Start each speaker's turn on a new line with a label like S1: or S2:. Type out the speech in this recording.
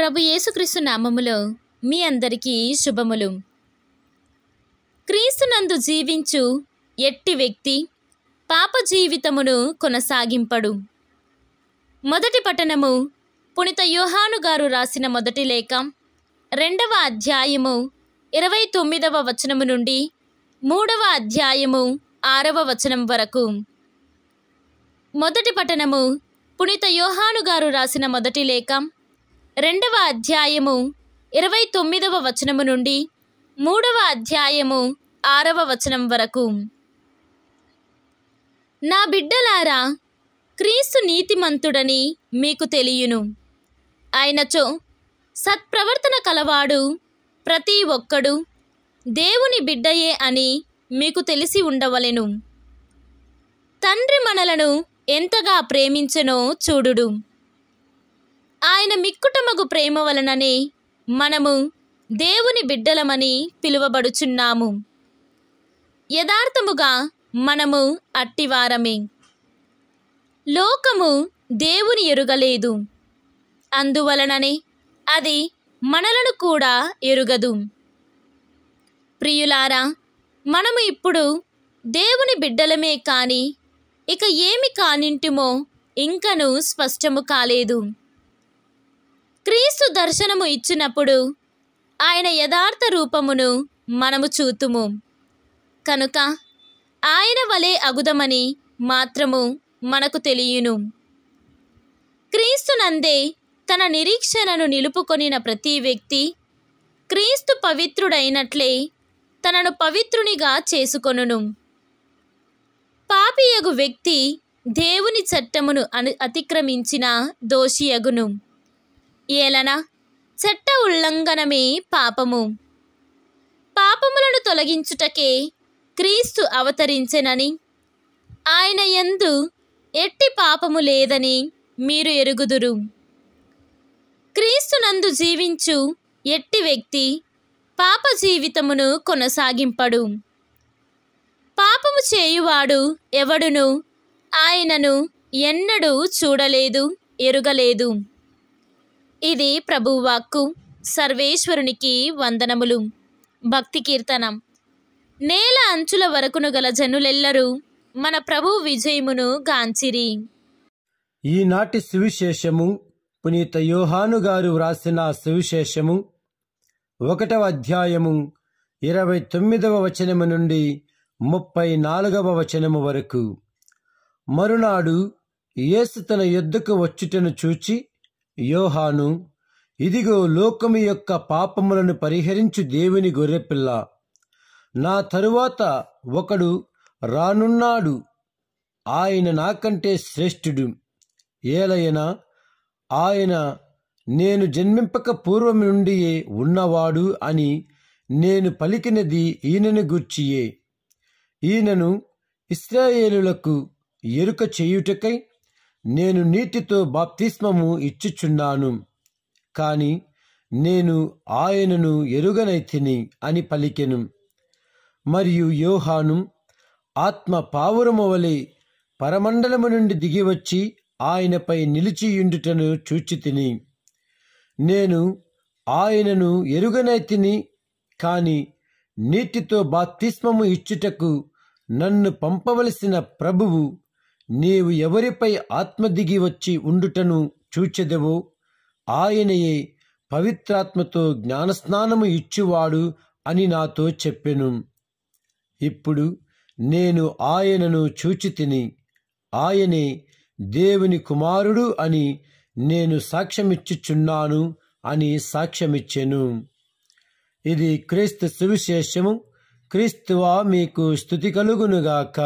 S1: ప్రభు యేసుక్రీస్తు నామములో మీ అందరికీ శుభములు క్రీస్తునందు జీవించు ఎట్టి వ్యక్తి పాప జీవితమును కొనసాగింపడు మొదటి పట్టణము పుణిత యోహాను గారు రాసిన మొదటి లేఖ రెండవ అధ్యాయము ఇరవై తొమ్మిదవ వచనము నుండి మూడవ అధ్యాయము ఆరవ వచనం వరకు మొదటి పట్టణము పుణిత యోహాను గారు రాసిన మొదటి లేఖ రెండవ అధ్యాయము ఇరవై తొమ్మిదవ వచనము నుండి మూడవ అధ్యాయము ఆరవ వచనం వరకు నా బిడ్డలారా క్రీస్తు నీతిమంతుడని మీకు తెలియను ఆయనచో సత్ప్రవర్తన కలవాడు ప్రతి ఒక్కడు దేవుని బిడ్డయే అని మీకు తెలిసి ఉండవలెను తండ్రి మనలను ఎంతగా ప్రేమించెనో చూడుడు ఆయన మిక్కుటమగు ప్రేమ వలననే మనము దేవుని బిడ్డలమని పిలువబడుచున్నాము యథార్థముగా మనము అట్టివారమే లోకము దేవుని ఎరుగలేదు అందువలననే అది మనలను కూడా ఎరుగదు ప్రియులారా మనము ఇప్పుడు దేవుని బిడ్డలమే కాని ఇక ఏమి కానింటిమో ఇంకనూ స్పష్టము కాలేదు క్రీస్తు దర్శనము ఇచ్చినప్పుడు ఆయన యథార్థ రూపమును మనము చూతుము కనుక ఆయన వలె అగుదమని మాత్రము మనకు తెలియను క్రీస్తునందే తన నిరీక్షణను నిలుపుకొనిన ప్రతి వ్యక్తి క్రీస్తు పవిత్రుడైనట్లే తనను పవిత్రునిగా చేసుకొనును పాపియగు వ్యక్తి దేవుని చట్టమును అను అతిక్రమించిన దోషియగును ఏలన చట్ట ఉల్లంఘనమే పాపము పాపములను తొలగించుటకే క్రీస్తు అవతరించెనని ఆయన ఎందు ఎట్టి పాపము లేదని మీరు ఎరుగుదురు క్రీస్తునందు జీవించు ఎట్టి వ్యక్తి పాప జీవితమును కొనసాగింపడు పాపము చేయువాడు ఎవడును ఆయనను ఎన్నడూ చూడలేదు ఎరుగలేదు ఇది ప్రభువాక్కు సర్వేశ్వరునికి వందనములు భక్తి కీర్తనం నేల అంచుల వరకును గల జనులెల్లరూ మన ప్రభు విజయమును గాంచిరి
S2: ఈనాటి సువిశేషము పునీత యోహాను గారు వ్రాసిన సువిశేషము ఒకటవ అధ్యాయము ఇరవై తొమ్మిదవ వచనము నుండి ముప్పై నాలుగవ వచనము వరకు మరునాడు ఏసు తన యుద్ధకు వచ్చుటను చూచి యోహాను ఇదిగో లోకము యొక్క పాపములను పరిహరించు దేవుని గొర్రెపిల్ల నా తరువాత ఒకడు రానున్నాడు ఆయన నాకంటే శ్రేష్ఠుడు ఏలయన ఆయన నేను జన్మింపక పూర్వం నుండియే ఉన్నవాడు అని నేను పలికినది ఈయనను గూర్చియే ఈయనను ఇస్రాయేలులకు ఎరుక చేయుటకై నేను నీటితో బాప్తిస్మము ఇచ్చుచున్నాను కాని నేను ఆయనను ఎరుగనైతిని అని పలికెను మరియు యోహాను ఆత్మ పావురము వలె పరమండలము నుండి దిగివచ్చి ఆయనపై నిలిచియుండుటను చూచి తిని నేను ఆయనను ఎరుగనైతిని కాని నీటితో బాప్తిస్మము ఇచ్చుటకు నన్ను పంపవలసిన ప్రభువు నీవు ఎవరిపై ఆత్మ దిగి వచ్చి ఉండుటను చూచెదవో ఆయనయే పవిత్రాత్మతో జ్ఞానస్నానము ఇచ్చువాడు అని నాతో చెప్పెను ఇప్పుడు నేను ఆయనను చూచి తిని ఆయనే దేవుని కుమారుడు అని నేను సాక్ష్యమిచ్చుచున్నాను అని సాక్ష్యమిచ్చెను ఇది క్రీస్తు సువిశేషము క్రీస్తువా మీకు స్థుతి కలుగునుగాక